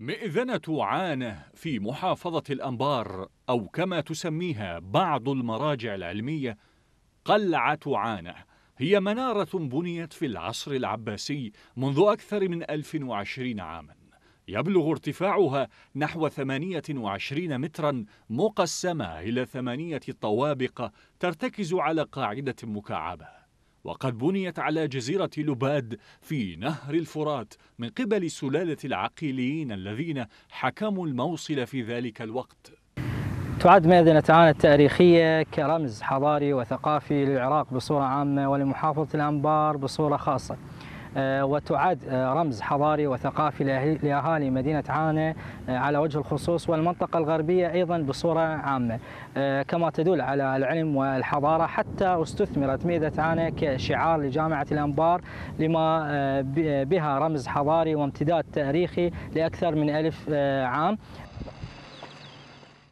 مئذنة عانة في محافظة الأنبار أو كما تسميها بعض المراجع العلمية قلعة عانة هي منارة بنيت في العصر العباسي منذ أكثر من 1020 عاما يبلغ ارتفاعها نحو 28 مترا مقسمة إلى ثمانية طوابق ترتكز على قاعدة مكعبة وقد بنيت على جزيرة لباد في نهر الفرات من قبل سلالة العقيليين الذين حكموا الموصل في ذلك الوقت تعد مدينة عان التاريخية كرمز حضاري وثقافي للعراق بصورة عامة ولمحافظة الأنبار بصورة خاصة آه، وتعد آه، رمز حضاري وثقافي لأهالي مدينة عانة آه، على وجه الخصوص والمنطقة الغربية أيضا بصورة عامة كما تدل على العلم والحضارة حتى استثمرت ميدة عانة كشعار لجامعة الأنبار لما بها رمز حضاري وامتداد تاريخي لأكثر من ألف عام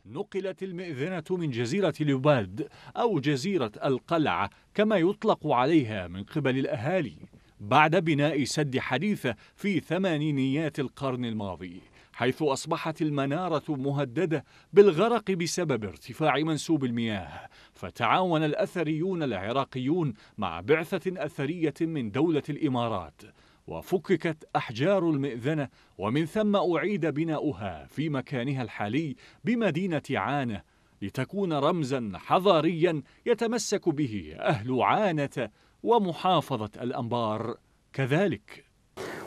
نقلت المئذنة من جزيرة لوباد أو جزيرة القلعة كما يطلق عليها من قبل الأهالي بعد بناء سد حديثة في ثمانينيات القرن الماضي حيث أصبحت المنارة مهددة بالغرق بسبب ارتفاع منسوب المياه فتعاون الأثريون العراقيون مع بعثة أثرية من دولة الإمارات وفككت أحجار المئذنة ومن ثم أعيد بناؤها في مكانها الحالي بمدينة عانة لتكون رمزا حضاريا يتمسك به أهل عانة ومحافظة الأنبار كذلك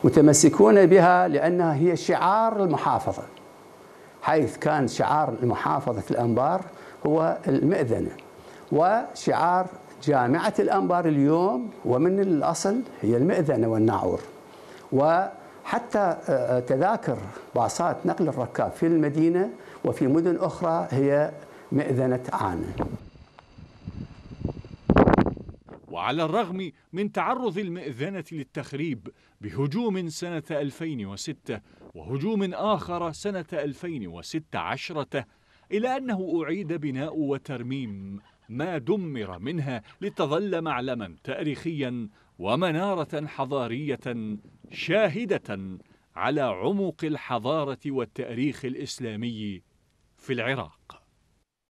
متمسكون بها لأنها هي شعار المحافظة حيث كان شعار محافظة الأنبار هو المئذنة وشعار جامعة الأنبار اليوم ومن الأصل هي المئذنة والناعور وحتى آه، آه، تذاكر باصات نقل الركاب في المدينة وفي مدن أخرى هي مئذنة عانة وعلى الرغم من تعرض المئذنة للتخريب بهجوم سنة 2006 وهجوم آخر سنة 2016 إلا أنه أعيد بناء وترميم ما دمر منها لتظل معلما تاريخيا ومنارة حضارية شاهدة على عمق الحضارة والتاريخ الإسلامي في العراق